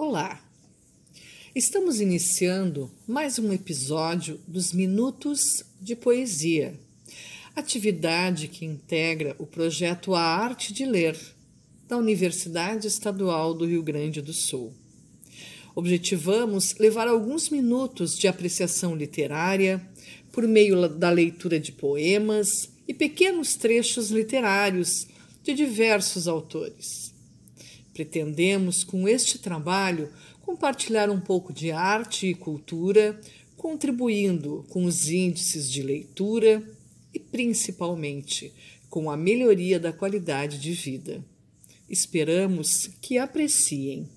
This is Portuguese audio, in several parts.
Olá! Estamos iniciando mais um episódio dos Minutos de Poesia, atividade que integra o projeto A Arte de Ler, da Universidade Estadual do Rio Grande do Sul. Objetivamos levar alguns minutos de apreciação literária por meio da leitura de poemas e pequenos trechos literários de diversos autores Pretendemos, com este trabalho, compartilhar um pouco de arte e cultura, contribuindo com os índices de leitura e, principalmente, com a melhoria da qualidade de vida. Esperamos que apreciem.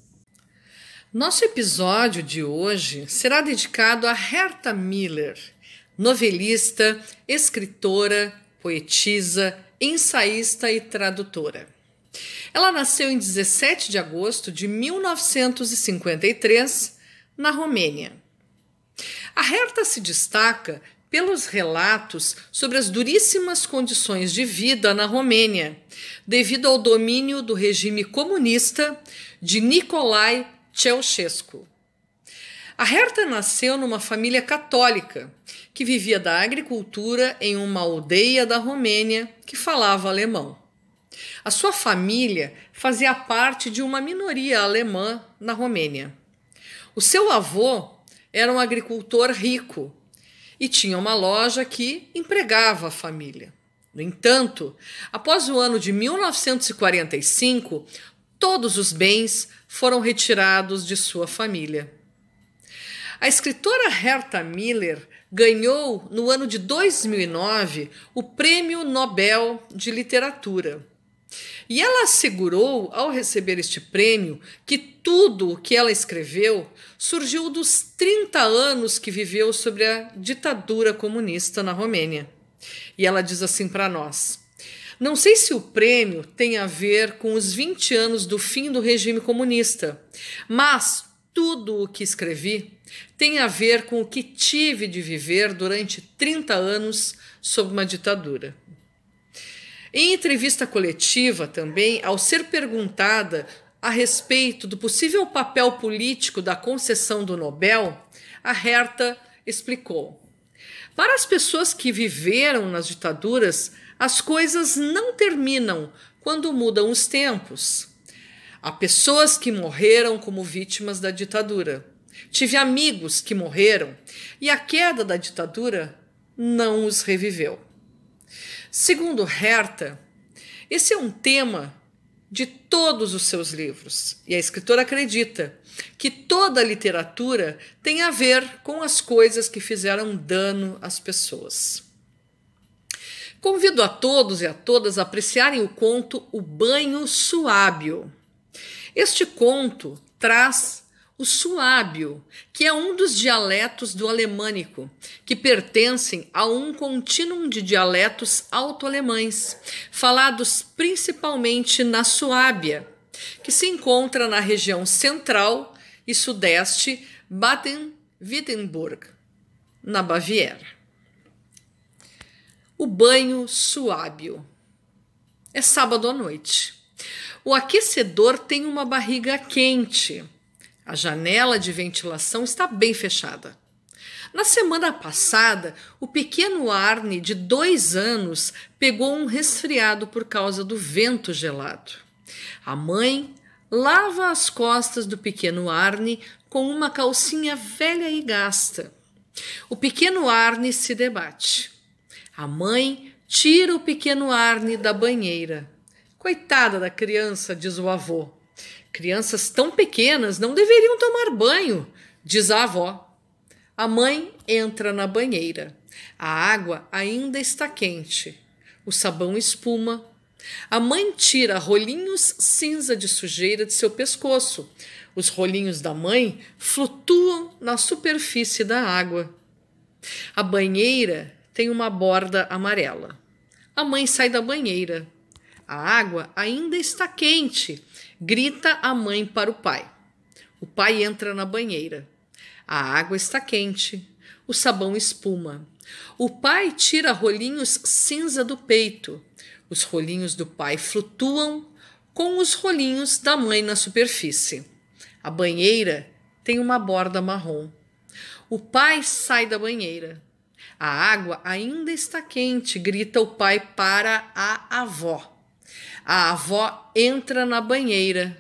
Nosso episódio de hoje será dedicado a Herta Miller, novelista, escritora, poetisa, ensaísta e tradutora. Ela nasceu em 17 de agosto de 1953 na Romênia. A Herta se destaca pelos relatos sobre as duríssimas condições de vida na Romênia, devido ao domínio do regime comunista de Nicolae Ceausescu. A Herta nasceu numa família católica que vivia da agricultura em uma aldeia da Romênia que falava alemão. A sua família fazia parte de uma minoria alemã na Romênia. O seu avô era um agricultor rico e tinha uma loja que empregava a família. No entanto, após o ano de 1945, todos os bens foram retirados de sua família. A escritora Herta Miller ganhou, no ano de 2009, o Prêmio Nobel de Literatura. E ela assegurou, ao receber este prêmio, que tudo o que ela escreveu surgiu dos 30 anos que viveu sobre a ditadura comunista na Romênia. E ela diz assim para nós: Não sei se o prêmio tem a ver com os 20 anos do fim do regime comunista, mas tudo o que escrevi tem a ver com o que tive de viver durante 30 anos sob uma ditadura. Em entrevista coletiva também, ao ser perguntada a respeito do possível papel político da concessão do Nobel, a Herta explicou: Para as pessoas que viveram nas ditaduras, as coisas não terminam quando mudam os tempos. Há pessoas que morreram como vítimas da ditadura. Tive amigos que morreram e a queda da ditadura não os reviveu. Segundo Herta, esse é um tema de todos os seus livros, e a escritora acredita que toda a literatura tem a ver com as coisas que fizeram dano às pessoas. Convido a todos e a todas a apreciarem o conto O Banho Suábio. Este conto traz o suábio, que é um dos dialetos do alemânico, que pertencem a um contínuo de dialetos alto-alemães, falados principalmente na Suábia, que se encontra na região central e sudeste baden wittenburg na Baviera. O banho suábio. É sábado à noite. O aquecedor tem uma barriga quente a janela de ventilação está bem fechada. Na semana passada, o pequeno Arne, de dois anos, pegou um resfriado por causa do vento gelado. A mãe lava as costas do pequeno Arne com uma calcinha velha e gasta. O pequeno Arne se debate. A mãe tira o pequeno Arne da banheira. Coitada da criança, diz o avô. Crianças tão pequenas não deveriam tomar banho, diz a avó. A mãe entra na banheira. A água ainda está quente. O sabão espuma. A mãe tira rolinhos cinza de sujeira de seu pescoço. Os rolinhos da mãe flutuam na superfície da água. A banheira tem uma borda amarela. A mãe sai da banheira. A água ainda está quente, grita a mãe para o pai. O pai entra na banheira. A água está quente, o sabão espuma. O pai tira rolinhos cinza do peito. Os rolinhos do pai flutuam com os rolinhos da mãe na superfície. A banheira tem uma borda marrom. O pai sai da banheira. A água ainda está quente, grita o pai para a avó. A avó entra na banheira.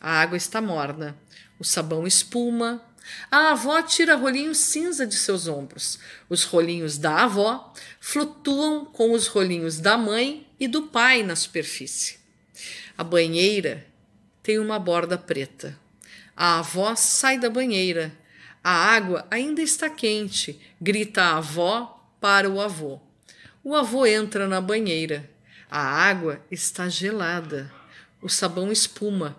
A água está morna. O sabão espuma. A avó tira rolinhos cinza de seus ombros. Os rolinhos da avó flutuam com os rolinhos da mãe e do pai na superfície. A banheira tem uma borda preta. A avó sai da banheira. A água ainda está quente, grita a avó para o avô. O avô entra na banheira. A água está gelada, o sabão espuma.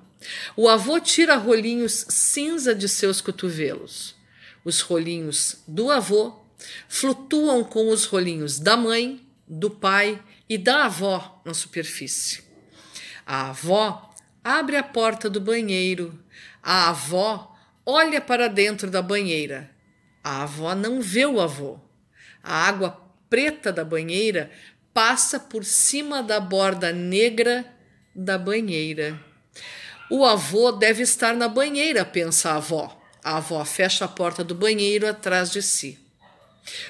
O avô tira rolinhos cinza de seus cotovelos. Os rolinhos do avô flutuam com os rolinhos da mãe, do pai e da avó na superfície. A avó abre a porta do banheiro. A avó olha para dentro da banheira. A avó não vê o avô. A água preta da banheira passa por cima da borda negra da banheira. O avô deve estar na banheira, pensa a avó. A avó fecha a porta do banheiro atrás de si.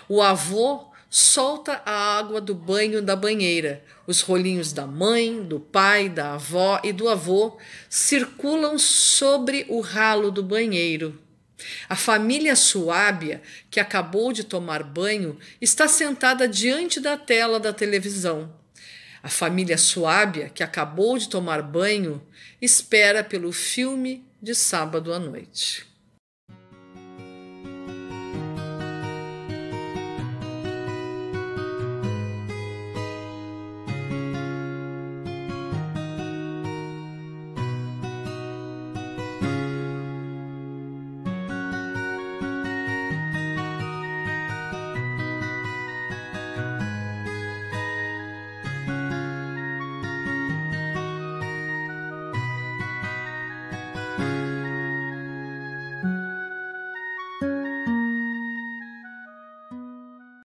O avô solta a água do banho da banheira. Os rolinhos da mãe, do pai, da avó e do avô circulam sobre o ralo do banheiro. A família Suábia, que acabou de tomar banho, está sentada diante da tela da televisão. A família Suábia, que acabou de tomar banho, espera pelo filme de sábado à noite.